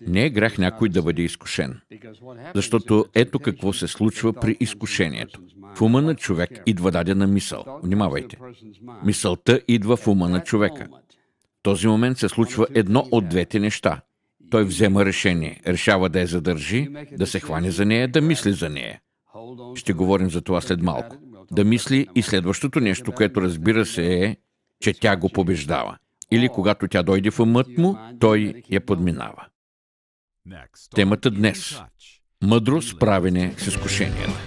Не е грях някой да бъде изкушен, защото ето какво се случва при изкушението. В ума на човек идва дадена мисъл. Внимавайте. Мисълта идва в ума на човека. В този момент се случва едно от двете неща. Той взема решение, решава да я задържи, да се хване за нея, да мисли за нея. Ще говорим за това след малко. Да мисли и следващото нещо, което разбира се е, че тя го побеждава или когато тя дойде в умът му, той я подминава. Темата днес – мъдро справене с изкушенията.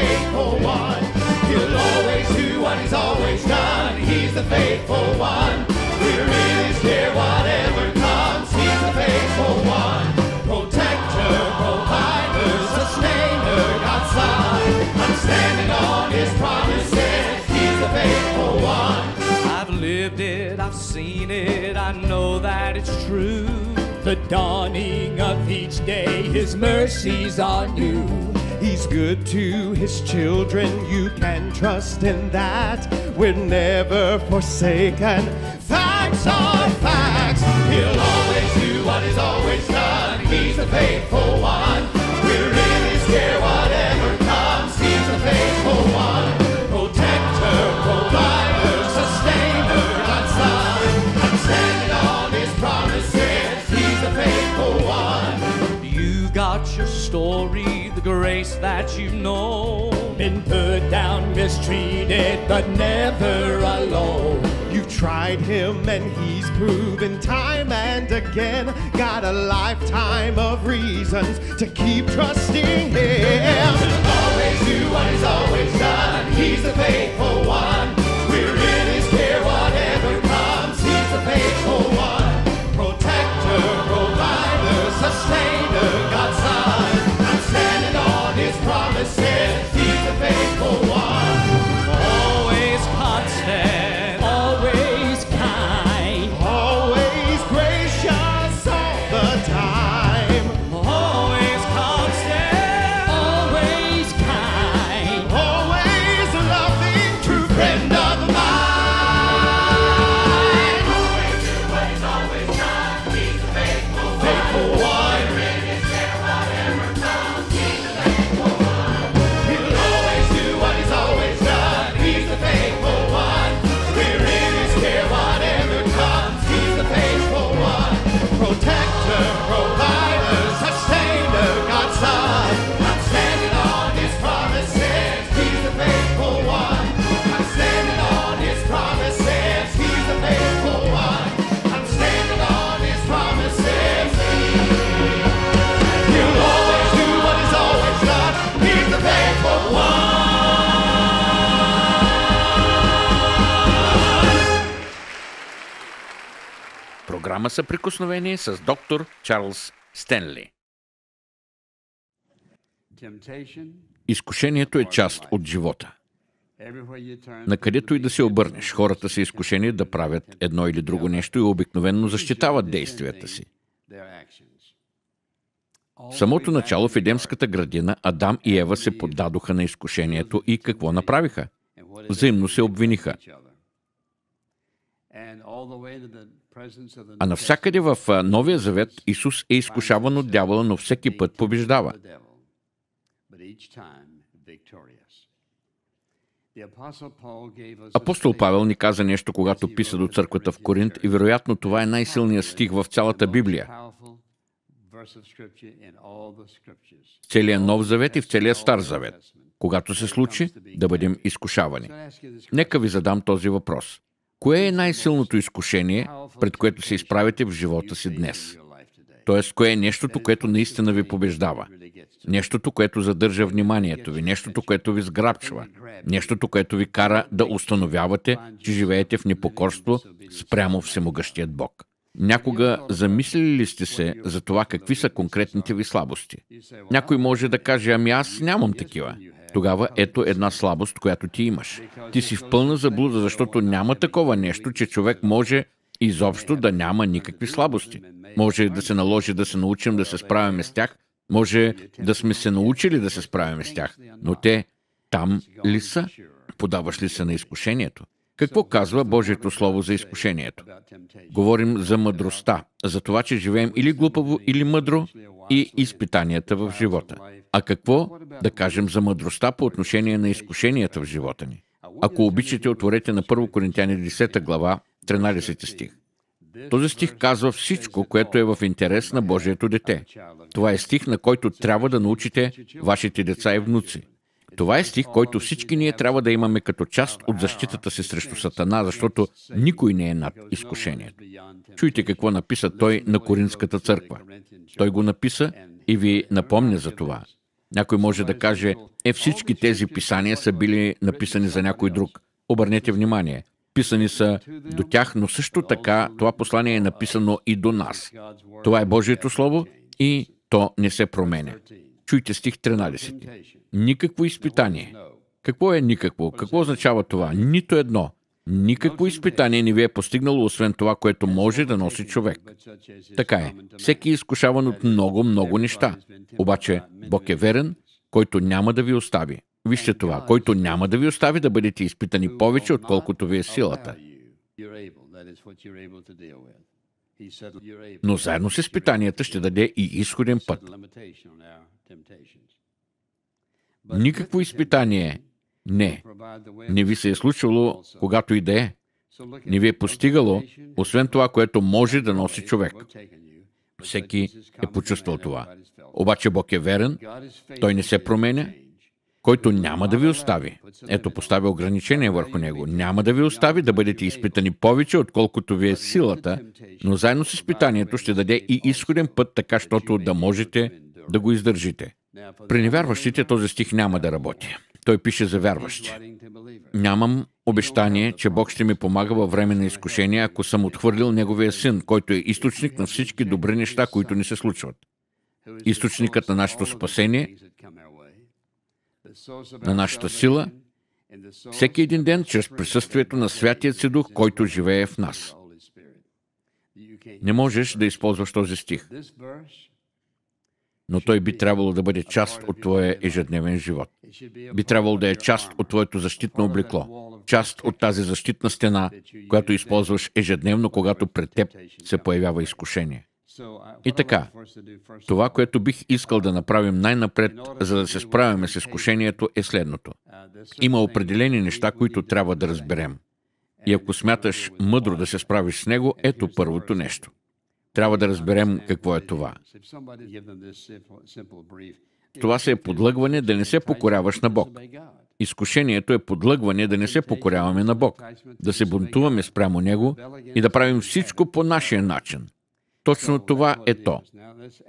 faithful one. He'll always do what he's always done. He's the faithful one. We're in his care, whatever comes. He's the faithful one. Protector, provider, sustainer, God's side. I'm standing on his promises. He's the faithful one. I've lived it, I've seen it, I know that it's true. The dawning of each day, his mercies are new. He's good to his children, you can trust in that. We're never forsaken. Facts are facts. He'll always do what he's always done. He's the faithful one. We're in whatever comes. He's the faithful one. Protector, provider, sustainer, God's son. I'm standing on his promises. He's the faithful one. You've got your story that you know. Been put down, mistreated, but never alone. You've tried him and he's proven time and again. Got a lifetime of reasons to keep trusting him. Always do what he's always done. He's the faithful one. програма съприкосновение с доктор Чарлз Стенли. Изкушението е част от живота. Накъдето и да се обърнеш, хората са изкушени да правят едно или друго нещо и обикновенно защитават действията си. В самото начало в Едемската градина Адам и Ева се поддадоха на изкушението и какво направиха? Взаимно се обвиниха. А навсякъде в Новия Завет Исус е изкушаван от дявола, но всеки път побеждава. Апостол Павел ни каза нещо, когато писа до църквата в Коринт и вероятно това е най-силният стих в цялата Библия. В целия Нов Завет и в целия Стар Завет. Когато се случи, да бъдем изкушавани. Нека ви задам този въпрос. Кое е най-силното изкушение, пред което се изправите в живота си днес? Тоест, кое е нещото, което наистина ви побеждава? Нещото, което задържа вниманието ви, нещото, което ви сграбчва, нещото, което ви кара да установявате, че живеете в непокорство спрямо всемогъщият Бог. Някога замислили ли сте се за това какви са конкретните ви слабости? Някой може да каже, ами аз нямам такива. Тогава ето една слабост, която ти имаш. Ти си в пълна заблуда, защото няма такова нещо, че човек може изобщо да няма никакви слабости. Може да се наложи да се научим да се справяме с тях, може да сме се научили да се справяме с тях, но те там ли са? Подаваш ли се на изкушението? Какво казва Божието Слово за изкушението? Говорим за мъдростта, за това, че живеем или глупаво, или мъдро, и изпитанията в живота. А какво да кажем за мъдростта по отношение на изкушенията в живота ни? Ако обичате, отворете на 1 Коринтяни 10 глава, 13 стих. Този стих казва всичко, което е в интерес на Божието дете. Това е стих, на който трябва да научите вашите деца и внуци това е стих, който всички ние трябва да имаме като част от защитата си срещу Сатана, защото никой не е над изкушението. Чуйте какво написа той на Коринската църква. Той го написа и ви напомня за това. Някой може да каже, е всички тези писания са били написани за някой друг. Обърнете внимание, писани са до тях, но също така това послание е написано и до нас. Това е Божието Слово и то не се променя. Чуйте стих 13. Никакво изпитание. Какво е никакво? Какво означава това? Нито едно. Никакво изпитание не ви е постигнало, освен това, което може да носи човек. Така е. Всеки е изкушаван от много, много неща. Обаче Бог е верен, който няма да ви остави. Вижте това, който няма да ви остави да бъдете изпитани повече, отколкото ви е силата. Но заедно с изпитанията ще даде и изходен път. Никакво изпитание не. Не ви се е случило, когато и да е. Не ви е постигало, освен това, което може да носи човек. Всеки е почувствал това. Обаче Бог е верен, Той не се променя, който няма да ви остави. Ето поставя ограничение върху него. Няма да ви остави да бъдете изпитани повече, отколкото ви е силата, но заедно с изпитанието ще даде и изходен път, така, щото да можете да го издържите. При невярващите този стих няма да работи. Той пише за вярващи. Нямам обещание, че Бог ще ми помага във време на изкушение, ако съм отхвърлил Неговия син, който е източник на всички добри неща, които ни се случват. Източникът на нашето спасение, на нашата сила, всеки един ден, чрез присъствието на Святия си Дух, който живее в нас. Не можеш да използваш този стих но той би трябвало да бъде част от твоя ежедневен живот. Би трябвало да е част от твоето защитно облекло, част от тази защитна стена, която използваш ежедневно, когато пред теб се появява изкушение. И така, това, което бих искал да направим най-напред, за да се справяме с изкушението, е следното. Има определени неща, които трябва да разберем. И ако смяташ мъдро да се справиш с него, ето първото нещо. Трябва да разберем какво е това. Това се е подлъгване да не се покоряваш на Бог. Изкушението е подлъгване да не се покоряваме на Бог, да се бунтуваме спрямо Него и да правим всичко по нашия начин. Точно това е то.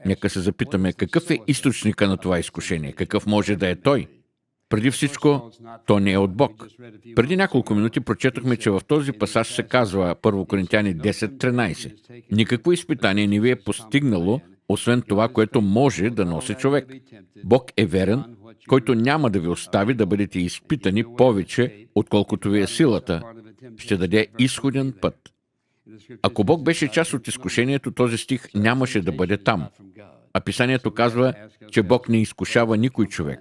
Нека се запитаме какъв е източника на това изкушение, какъв може да е той – преди всичко, то не е от Бог. Преди няколко минути прочетохме, че в този пасаж се казва 1 Коринтяни 10.13. Никакво изпитание не ви е постигнало, освен това, което може да носи човек. Бог е верен, който няма да ви остави да бъдете изпитани повече, отколкото ви е силата. Ще даде изходен път. Ако Бог беше част от изкушението, този стих нямаше да бъде там. А писанието казва, че Бог не изкушава никой човек.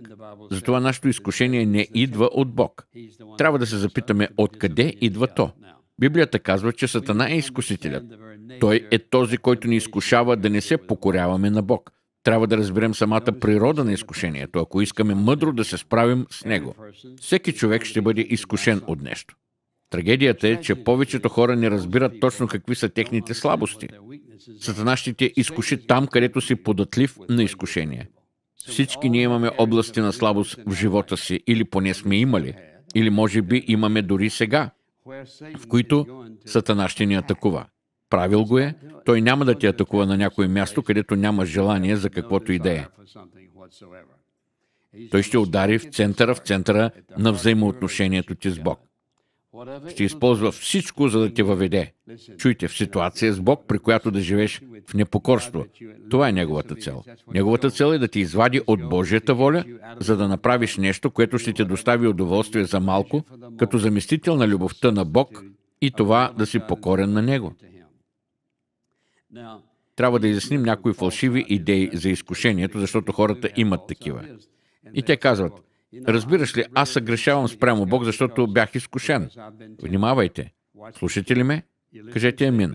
Затова нашето изкушение не идва от Бог. Трябва да се запитаме откъде идва то. Библията казва, че Сатана е изкусителят. Той е този, който ни изкушава да не се покоряваме на Бог. Трябва да разберем самата природа на изкушението, ако искаме мъдро да се справим с него. Всеки човек ще бъде изкушен от нещо. Трагедията е, че повечето хора не разбират точно какви са техните слабости. Сатана ще те изкуши там, където си податлив на изкушение. Всички ние имаме области на слабост в живота си, или поне сме имали, или може би имаме дори сега, в които Сатана ще ни атакува. Правил го е, той няма да ти атакува на някое място, където няма желание за каквото идея. Той ще удари в центъра, в центъра на взаимоотношението ти с Бог. Ще използва всичко, за да те въведе. Чуйте, в ситуация с Бог, при която да живееш в непокорство. Това е неговата цел. Неговата цел е да те извади от Божията воля, за да направиш нещо, което ще те достави удоволствие за малко, като заместител на любовта на Бог и това да си покорен на Него. Трябва да изясним някои фалшиви идеи за изкушението, защото хората имат такива. И те казват, Разбираш ли, аз съгрешавам спрямо Бог, защото бях изкушен. Внимавайте. Слушате ли ме? Кажете амин.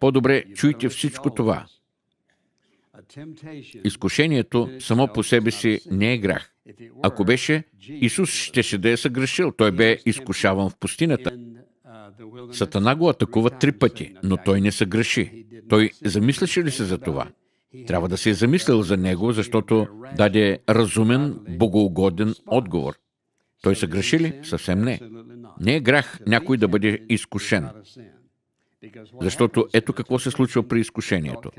По-добре чуйте всичко това. Изкушението само по себе си не е грях. Ако беше, Исус щеше да е съгрешил. Той бе изкушаван в пустинята. Сатана го атакува три пъти, но той не съгреши. Той замисляше ли се за това? Трябва да се е замислил за него, защото даде разумен, богоугоден отговор. Той се греши ли? Съвсем не. Не е грях някой да бъде изкушен. Защото ето какво се случва при изкушението.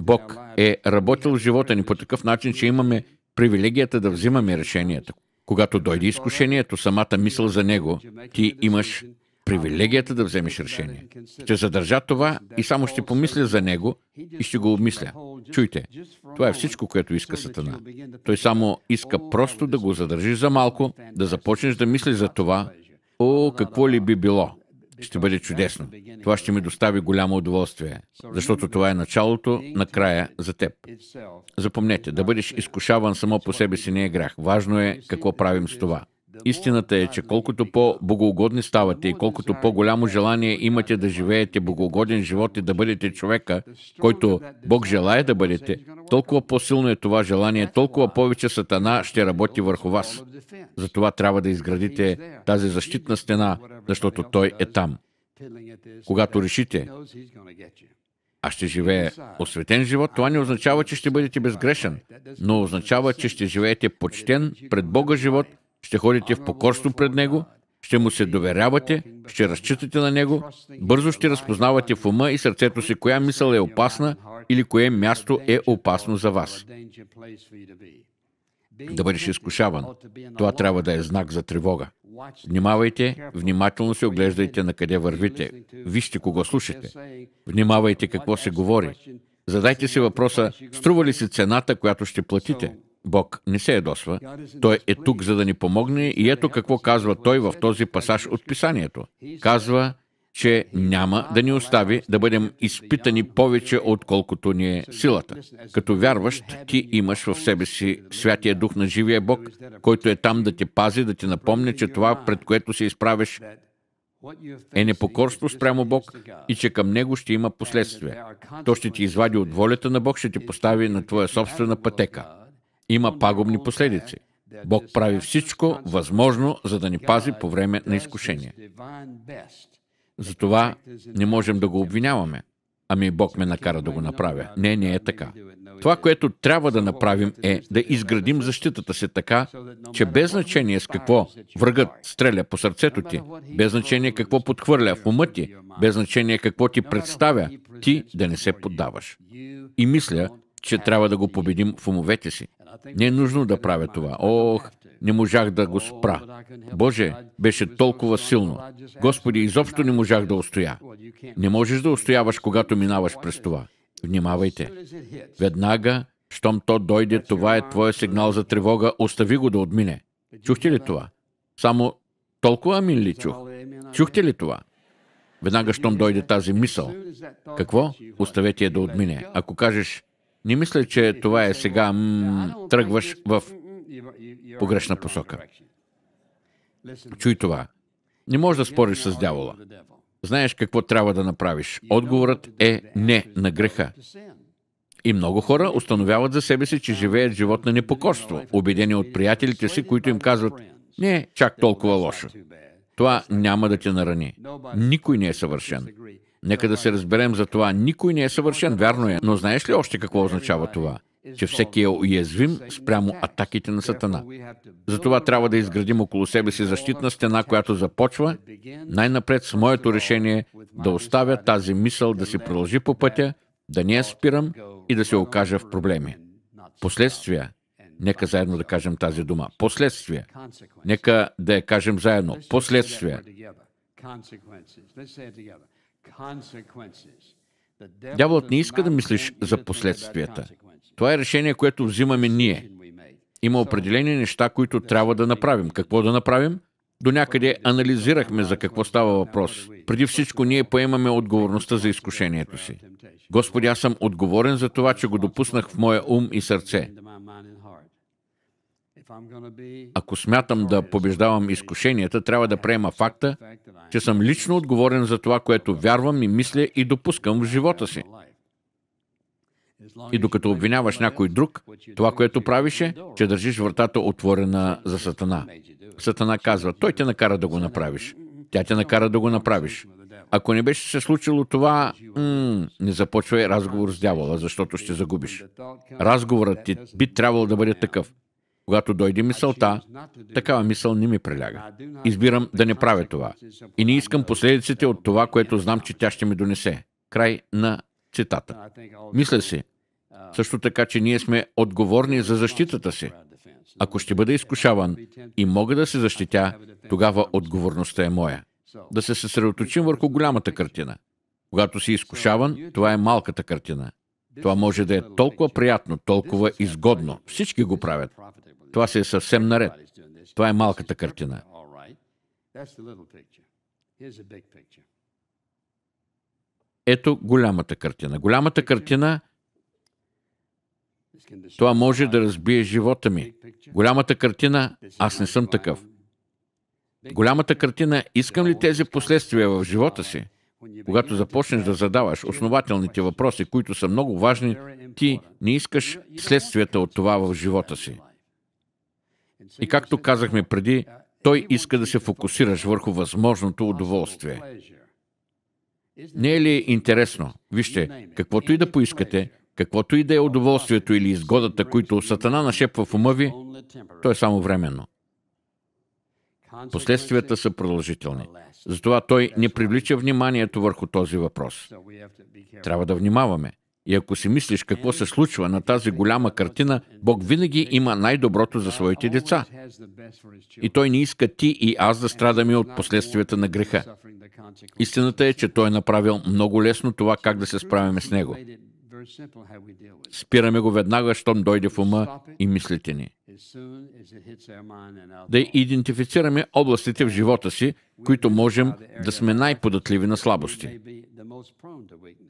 Бог е работил в живота ни по такъв начин, че имаме привилегията да взимаме решенията. Когато дойде изкушението, самата мисъл за него, ти имаш привилегията да вземеш решение. Ще задържа това и само ще помисля за него и ще го обмисля. Чуйте, това е всичко, което иска Сатана. Той само иска просто да го задържиш за малко, да започнеш да мислиш за това, о, какво ли би било. Ще бъде чудесно. Това ще ми достави голямо удоволствие, защото това е началото на края за теб. Запомнете, да бъдеш изкушаван само по себе си не е грях. Важно е какво правим с това. Истината е, че колкото по-богоугодни ставате и колкото по-голямо желание имате да живеете богоугоден живот и да бъдете човека, който Бог желая да бъдете, толкова по-силно е това желание, толкова повече Сатана ще работи върху вас. Затова трябва да изградите тази защитна стена, защото той е там. Когато решите, а ще живее осветен живот, това не означава, че ще бъдете безгрешен, но означава, че ще живеете почтен пред Бога живот – ще ходите в покорство пред Него, ще му се доверявате, ще разчитате на Него, бързо ще разпознавате в ума и сърцето си коя мисъл е опасна или кое място е опасно за вас. Да бъдеш изкушаван. Това трябва да е знак за тревога. Внимавайте, внимателно се оглеждайте на къде вървите. Вижте кого слушате. Внимавайте какво се говори. Задайте си въпроса, струва ли си цената, която ще платите? Бог не се ядосва. Той е тук, за да ни помогне и ето какво казва Той в този пасаж от Писанието. Казва, че няма да ни остави да бъдем изпитани повече, отколкото ни е силата. Като вярващ, ти имаш в себе си Святия Дух на живия Бог, който е там да те пази, да ти напомня, че това, пред което се изправиш, е непокорство спрямо Бог и че към Него ще има последствия. То ще ти извади от волята на Бог, ще ти постави на твоя собствена пътека има пагубни последици. Бог прави всичко възможно, за да ни пази по време на изкушение. Затова не можем да го обвиняваме. Ами Бог ме накара да го направя. Не, не е така. Това, което трябва да направим е да изградим защитата си така, че без значение с какво врагът стреля по сърцето ти, без значение какво подхвърля в ума ти, без значение какво ти представя, ти да не се поддаваш. И мисля, че трябва да го победим в умовете си. Не е нужно да правя това. Ох, не можах да го спра. Боже, беше толкова силно. Господи, изобщо не можах да устоя. Не можеш да устояваш, когато минаваш през това. Внимавайте. Веднага, щом то дойде, това е твоя сигнал за тревога. Остави го да отмине. Чухте ли това? Само толкова амин ли чух? Чухте ли това? Веднага, щом дойде тази мисъл. Какво? Оставете я да отмине. Ако кажеш, не мисля, че това е сега тръгваш в погрешна посока. Чуй това. Не можеш да спориш с дявола. Знаеш какво трябва да направиш. Отговорът е не на греха. И много хора установяват за себе си, че живеят живот на непокорство, убедени от приятелите си, които им казват, не е чак толкова лошо. Това няма да те нарани. Никой не е съвършен. Нека да се разберем за това. Никой не е съвършен, вярно е. Но знаеш ли още какво означава това? Че всеки е уязвим спрямо атаките на Сатана. Затова трябва да изградим около себе си защитна стена, която започва най-напред с моето решение да оставя тази мисъл да си продължи по пътя, да не я спирам и да се окажа в проблеми. Последствия Нека заедно да кажем тази дума. Последствия. Нека да я кажем заедно. Последствия. Дяволът не иска да мислиш за последствията. Това е решение, което взимаме ние. Има определени неща, които трябва да направим. Какво да направим? До някъде анализирахме за какво става въпрос. Преди всичко ние поемаме отговорността за изкушението си. Господи, аз съм отговорен за това, че го допуснах в моя ум и сърце. Ако смятам да побеждавам изкушенията, трябва да приема факта, че съм лично отговорен за това, което вярвам и мисля и допускам в живота си. И докато обвиняваш някой друг, това, което правиш е, че държиш вратата отворена за Сатана. Сатана казва, той те накара да го направиш. Тя те накара да го направиш. Ако не беше се случило това, м- не започвай разговор с дявола, защото ще загубиш. Разговорът ти би трябвало да бъде такъв. Когато дойде мисълта, такава мисъл не ми преляга. Избирам да не правя това. И не искам последиците от това, което знам, че тя ще ми донесе. Край на цитата. Мисля си, също така, че ние сме отговорни за защитата си. Ако ще бъда изкушаван и мога да се защитя, тогава отговорността е моя. Да се съсредоточим върху голямата картина. Когато си изкушаван, това е малката картина. Това може да е толкова приятно, толкова изгодно. Всички го правят. Това си е съвсем наред. Това е малката картина. Ето голямата картина. Голямата картина това може да разбие живота ми. Голямата картина аз не съм такъв. Голямата картина искам ли тези последствия в живота си? Когато започнеш да задаваш основателните въпроси, които са много важни, ти не искаш следствията от това в живота си. И както казахме преди, той иска да се фокусираш върху възможното удоволствие. Не е ли интересно? Вижте, каквото и да поискате, каквото и да е удоволствието или изгодата, които Сатана нашепва в ума ви, то е само временно. Последствията са продължителни. Затова той не привлича вниманието върху този въпрос. Трябва да внимаваме. И ако си мислиш какво се случва на тази голяма картина, Бог винаги има най-доброто за своите деца. И Той не иска ти и аз да страдаме от последствията на греха. Истината е, че Той е направил много лесно това как да се справяме с него. Спираме го веднага, щом дойде в ума и мислите ни. Да идентифицираме областите в живота си, които можем да сме най-податливи на слабости.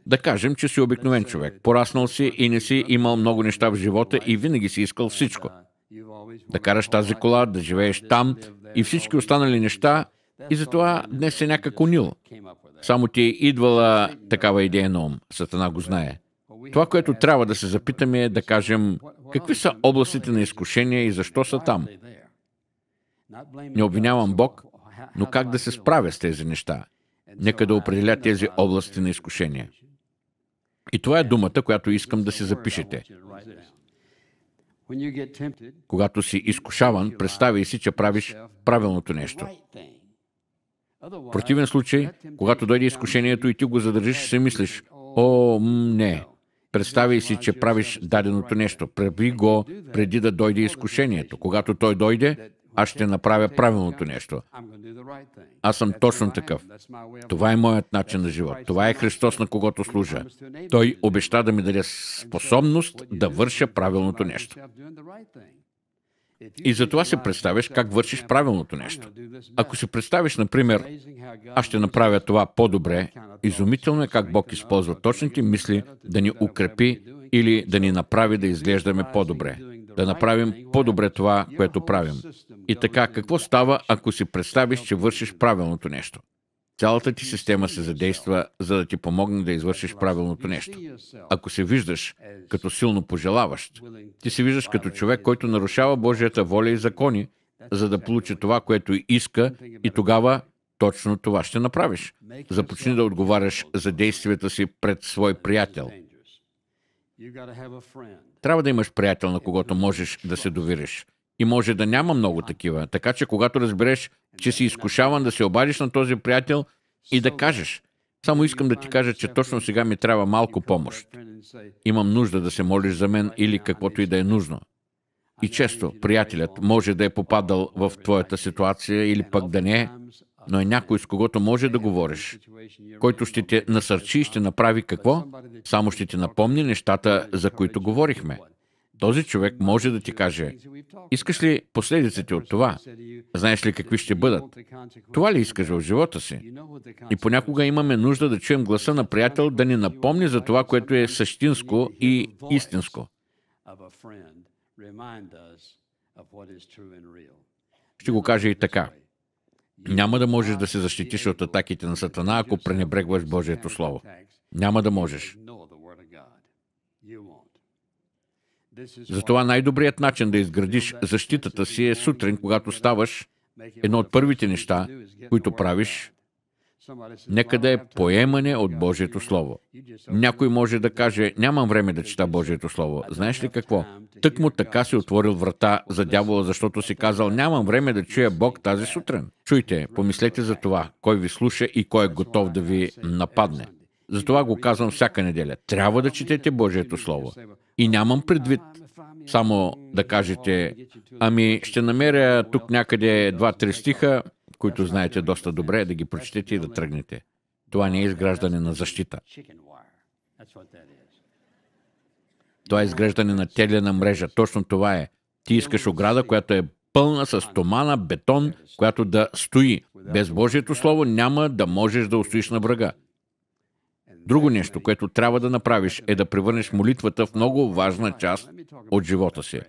Да кажем, че си обикновен човек, пораснал си и не си имал много неща в живота и винаги си искал всичко. Uh, да караш тази кола, да живееш там и всички останали неща, и затова днес е някак унил. Само ти е идвала такава идея на ум. Сатана го знае. Това, което трябва да се запитаме е да кажем какви са областите на изкушения и защо са там. Не обвинявам Бог, но как да се справя с тези неща? Нека да определя тези области на изкушения. И това е думата, която искам да си запишете. Когато си изкушаван, представи си, че правиш правилното нещо. В противен случай, когато дойде изкушението и ти го задържиш, се мислиш, о, не, Представи си, че правиш даденото нещо. Прави го преди да дойде изкушението. Когато той дойде, аз ще направя правилното нещо. Аз съм точно такъв. Това е моят начин на живот. Това е Христос, на когото служа. Той обеща да ми даде способност да върша правилното нещо. И за това се представяш как вършиш правилното нещо. Ако се представиш, например, аз ще направя това по-добре, изумително е как Бог използва точните мисли да ни укрепи или да ни направи да изглеждаме по-добре, да направим по-добре това, което правим. И така, какво става, ако си представиш, че вършиш правилното нещо? Цялата ти система се задейства, за да ти помогне да извършиш правилното нещо. Ако се виждаш като силно пожелаващ, ти се виждаш като човек, който нарушава Божията воля и закони, за да получи това, което иска и тогава точно това ще направиш. Започни да отговаряш за действията си пред свой приятел. Трябва да имаш приятел, на когото можеш да се довериш и може да няма много такива. Така че, когато разбереш, че си изкушаван да се обадиш на този приятел и да кажеш, само искам да ти кажа, че точно сега ми трябва малко помощ. Имам нужда да се молиш за мен или каквото и да е нужно. И често приятелят може да е попадал в твоята ситуация или пък да не е, но е някой, с когото може да говориш, който ще те насърчи и ще направи какво? Само ще ти напомни нещата, за които говорихме. Този човек може да ти каже, искаш ли последиците от това? Знаеш ли какви ще бъдат? Това ли искаш в живота си? И понякога имаме нужда да чуем гласа на приятел да ни напомни за това, което е същинско и истинско. Ще го кажа и така. Няма да можеш да се защитиш от атаките на Сатана, ако пренебрегваш Божието Слово. Няма да можеш. Затова най-добрият начин да изградиш защитата си е сутрин, когато ставаш. Едно от първите неща, които правиш, нека да е поемане от Божието Слово. Някой може да каже, нямам време да чета Божието Слово. Знаеш ли какво? Тък му така си отворил врата за дявола, защото си казал, нямам време да чуя Бог тази сутрин. Чуйте, помислете за това, кой ви слуша и кой е готов да ви нападне. Затова го казвам всяка неделя. Трябва да четете Божието Слово. И нямам предвид само да кажете, ами ще намеря тук някъде два-три стиха, които знаете доста добре, да ги прочетете и да тръгнете. Това не е изграждане на защита. Това е изграждане на телена мрежа. Точно това е. Ти искаш ограда, която е пълна с томана, бетон, която да стои. Без Божието Слово няма да можеш да устоиш на врага. Друго нещо, което трябва да направиш, е да превърнеш молитвата в много важна част от живота си.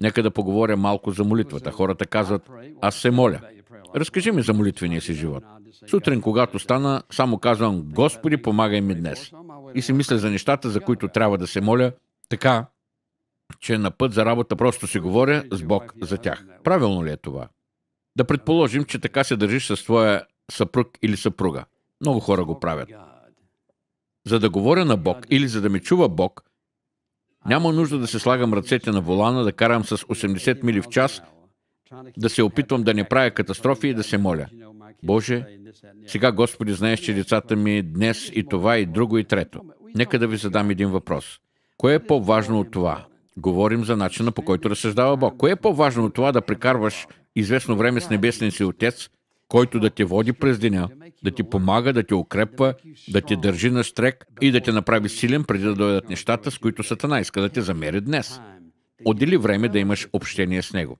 Нека да поговоря малко за молитвата. Хората казват, аз се моля. Разкажи ми за молитвения си живот. Сутрин, когато стана, само казвам, Господи, помагай ми днес. И си мисля за нещата, за които трябва да се моля, така, че на път за работа просто си говоря с Бог за тях. Правилно ли е това? Да предположим, че така се държиш с твоя съпруг или съпруга. Много хора го правят. За да говоря на Бог или за да ме чува Бог, няма нужда да се слагам ръцете на волана, да карам с 80 мили в час, да се опитвам да не правя катастрофи и да се моля. Боже, сега Господи, знаеш, че децата ми днес и това, и друго, и трето. Нека да ви задам един въпрос. Кое е по-важно от това? Говорим за начина по който разсъждава Бог. Кое е по-важно от това да прекарваш известно време с небесния си отец – който да те води през деня, да ти помага, да те укрепва, да те държи на стрек и да те направи силен преди да дойдат нещата, с които Сатана иска да те замери днес. Отдели време да имаш общение с него.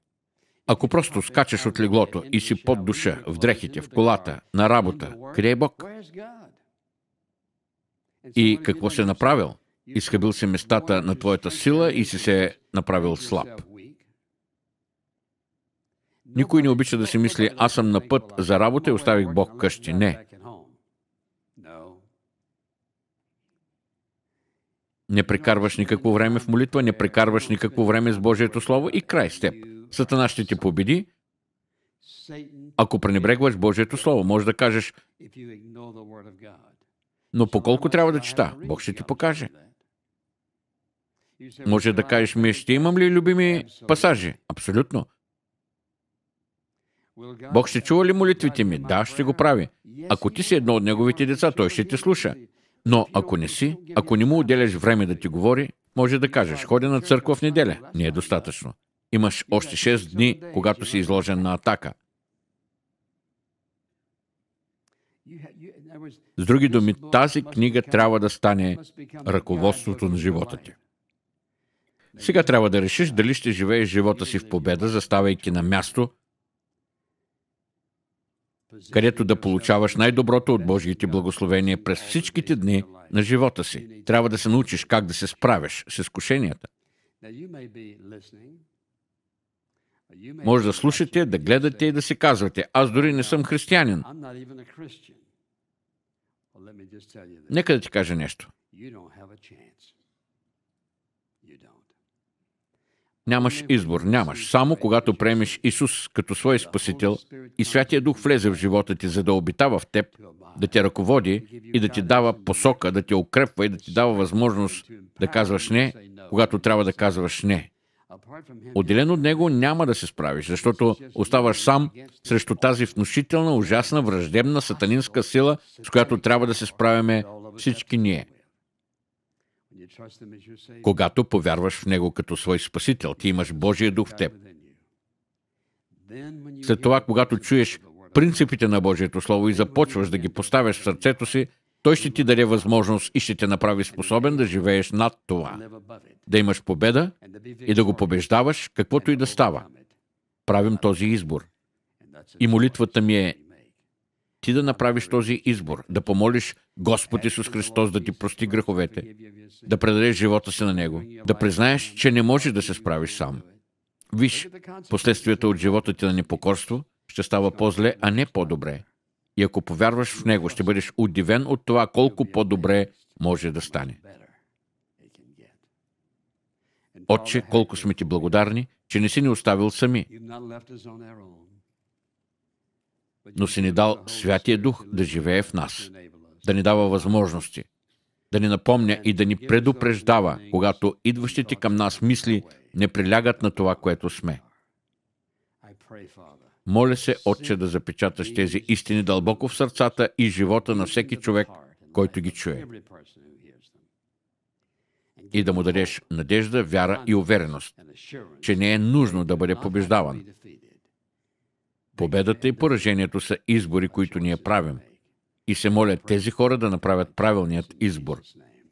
Ако просто скачаш от леглото и си под душа, в дрехите, в колата, на работа, къде е Бог? И какво е направил? Изхъбил си местата на твоята сила и си се направил слаб. Никой не обича да си мисли, аз съм на път за работа и оставих Бог къщи. Не. Не прекарваш никакво време в молитва, не прекарваш никакво време с Божието Слово и край с теб. Сатана ще те победи, ако пренебрегваш Божието Слово. Може да кажеш, но поколко трябва да чета? Бог ще ти покаже. Може да кажеш, ми ще имам ли любими пасажи? Абсолютно. Бог ще чува ли молитвите ми? Да, ще го прави. Ако ти си едно от неговите деца, той ще те слуша. Но ако не си, ако не му отделяш време да ти говори, може да кажеш, ходя на църква в неделя. Не е достатъчно. Имаш още 6 дни, когато си изложен на атака. С други думи, тази книга трябва да стане ръководството на живота ти. Сега трябва да решиш дали ще живееш живота си в победа, заставайки на място – където да получаваш най-доброто от Божиите благословения през всичките дни на живота си. Трябва да се научиш как да се справяш с изкушенията. Може да слушате, да гледате и да си казвате, аз дори не съм християнин. Нека да ти кажа нещо. You don't have a chance. You don't. Нямаш избор, нямаш. Само когато приемеш Исус като свой Спасител и Святия Дух влезе в живота ти, за да обитава в теб, да те ръководи и да ти дава посока, да те укрепва и да ти дава възможност да казваш не, когато трябва да казваш не. Отделен от него няма да се справиш, защото оставаш сам срещу тази внушителна, ужасна, враждебна, сатанинска сила, с която трябва да се справяме всички ние. Когато повярваш в Него като свой Спасител, ти имаш Божия дух в теб. След това, когато чуеш принципите на Божието Слово и започваш да ги поставяш в сърцето си, той ще ти даде възможност и ще те направи способен да живееш над това, да имаш победа и да го побеждаваш, каквото и да става. Правим този избор. И молитвата ми е, ти да направиш този избор, да помолиш Господ Исус Христос да ти прости греховете, да предадеш живота си на Него, да признаеш, че не можеш да се справиш сам. Виж, последствията от живота ти на непокорство ще става по-зле, а не по-добре. И ако повярваш в Него, ще бъдеш удивен от това колко по-добре може да стане. Отче, колко сме ти благодарни, че не си ни оставил сами но си ни дал Святия Дух да живее в нас, да ни дава възможности, да ни напомня и да ни предупреждава, когато идващите към нас мисли не прилягат на това, което сме. Моля се, Отче, да запечаташ тези истини дълбоко в сърцата и живота на всеки човек, който ги чуе. И да му дадеш надежда, вяра и увереност, че не е нужно да бъде побеждаван, Победата и поражението са избори, които ние правим. И се моля тези хора да направят правилният избор.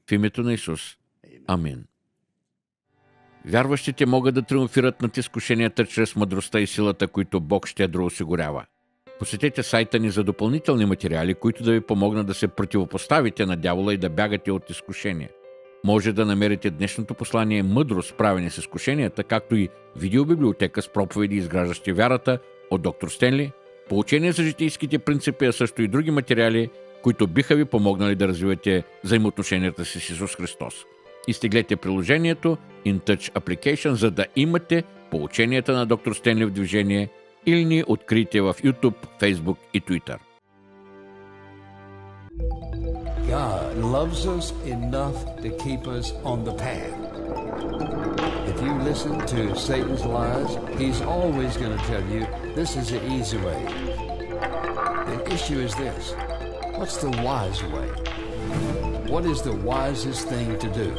В името на Исус. Амин. Вярващите могат да триумфират над изкушенията чрез мъдростта и силата, които Бог щедро осигурява. Посетете сайта ни за допълнителни материали, които да ви помогнат да се противопоставите на дявола и да бягате от изкушения. Може да намерите днешното послание Мъдро справяне с изкушенията, както и видеобиблиотека с проповеди, изграждащи вярата – от доктор Стенли, получение за житейските принципи, а също и други материали, които биха ви помогнали да развивате взаимоотношенията си с Исус Христос. Изтеглете приложението InTouch Application, за да имате полученията на доктор Стенли в движение или ни открите в YouTube, Facebook и Twitter. God loves us enough to keep us on the path. If you listen to Satan's lies, he's always going to tell you This is the easy way. The issue is this. What's the wise way? What is the wisest thing to do?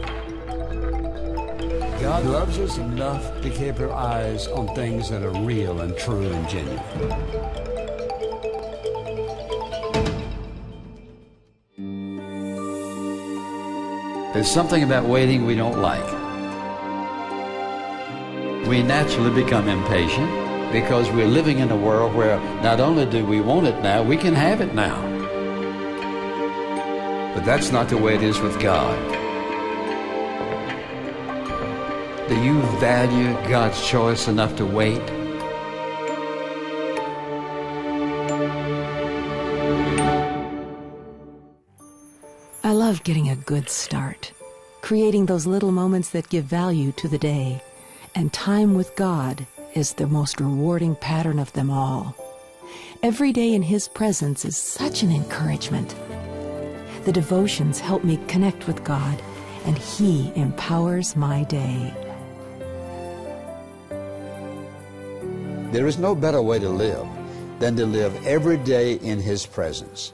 God loves us enough to keep our eyes on things that are real and true and genuine. There's something about waiting we don't like. We naturally become impatient because we're living in a world where not only do we want it now, we can have it now. But that's not the way it is with God. Do you value God's choice enough to wait? I love getting a good start, creating those little moments that give value to the day, and time with God is the most rewarding pattern of them all. Every day in His presence is such an encouragement. The devotions help me connect with God, and He empowers my day. There is no better way to live than to live every day in His presence.